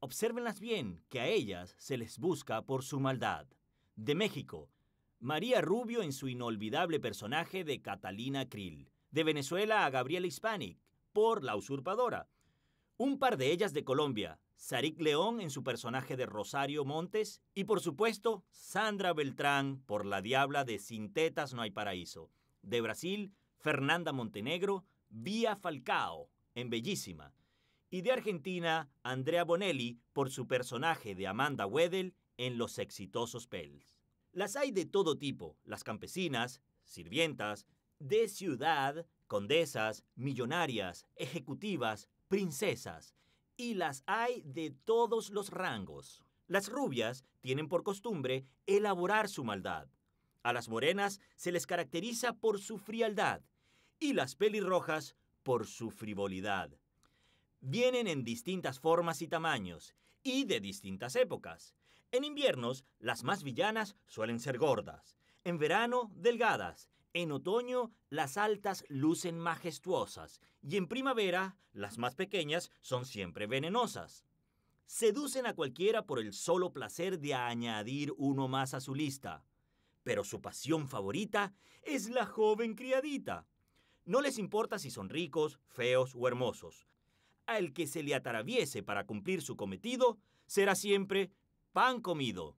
Obsérvenlas bien, que a ellas se les busca por su maldad. De México, María Rubio en su inolvidable personaje de Catalina Krill. De Venezuela a Gabriela Hispanic, por La Usurpadora. Un par de ellas de Colombia, Sarik León en su personaje de Rosario Montes y por supuesto Sandra Beltrán por La Diabla de Sin Tetas No Hay Paraíso. De Brasil, Fernanda Montenegro, Vía Falcao en Bellísima y de Argentina Andrea Bonelli por su personaje de Amanda Weddell en los exitosos Pels. Las hay de todo tipo, las campesinas, sirvientas, de ciudad, condesas, millonarias, ejecutivas, princesas, y las hay de todos los rangos. Las rubias tienen por costumbre elaborar su maldad. A las morenas se les caracteriza por su frialdad y las pelirrojas por su frivolidad. Vienen en distintas formas y tamaños, y de distintas épocas. En inviernos, las más villanas suelen ser gordas, en verano, delgadas, en otoño, las altas lucen majestuosas, y en primavera, las más pequeñas son siempre venenosas. Seducen a cualquiera por el solo placer de añadir uno más a su lista. Pero su pasión favorita es la joven criadita. No les importa si son ricos, feos o hermosos al que se le ataraviese para cumplir su cometido será siempre pan comido.